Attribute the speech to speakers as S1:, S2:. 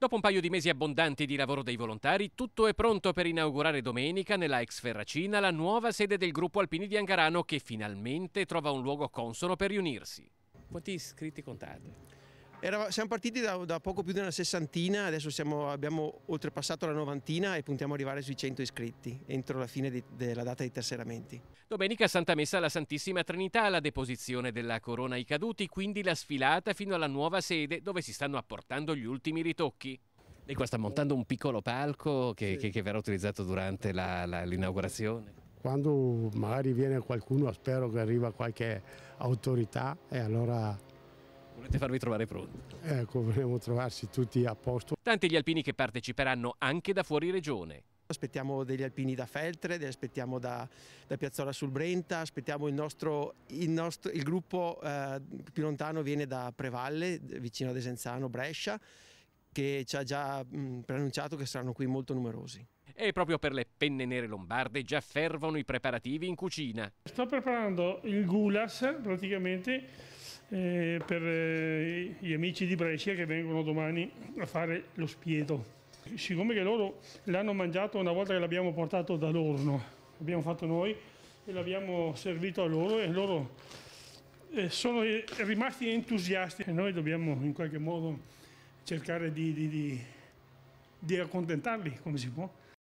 S1: Dopo un paio di mesi abbondanti di lavoro dei volontari, tutto è pronto per inaugurare domenica nella ex Ferracina la nuova sede del gruppo Alpini di Angarano che finalmente trova un luogo consono per riunirsi. Quanti iscritti contate?
S2: Era, siamo partiti da, da, poco più di una sessantina, adesso siamo, abbiamo oltrepassato la novantina e puntiamo ad arrivare sui 100 iscritti entro la fine di, della data dei tesseramenti.
S1: Domenica Santa Messa alla Santissima Trinità, la deposizione della corona ai caduti, quindi la sfilata fino alla nuova sede dove si stanno apportando gli ultimi ritocchi. Lei qua sta montando un piccolo palco che, sì. che, che verrà utilizzato durante l'inaugurazione?
S3: Quando magari viene qualcuno, spero che arriva qualche autorità e allora volete farvi trovare pronti. Ecco, vorremmo trovarci tutti a posto.
S1: Tanti gli alpini che parteciperanno anche da fuori regione. Aspettiamo degli alpini da Feltre,
S2: aspettiamo da, da, Piazzola sul Brenta, aspettiamo il nostro, il nostro il gruppo eh, più lontano viene da Prevalle, vicino ad Esenzano, Brescia, che ci ha già mh, mm, preannunciato che saranno qui molto numerosi.
S1: E proprio per le penne nere lombarde già fervono i preparativi in cucina.
S4: Sto preparando il gulas praticamente eh, per eh, gli amici di Brescia che vengono domani a fare lo spiedo. Siccome che loro l'hanno mangiato una volta che l'abbiamo portato da dall'orno, l'abbiamo fatto noi e l'abbiamo servito a loro e loro eh, sono eh, rimasti entusiasti e noi dobbiamo in qualche modo cercare di, di, di, di accontentarli come si può.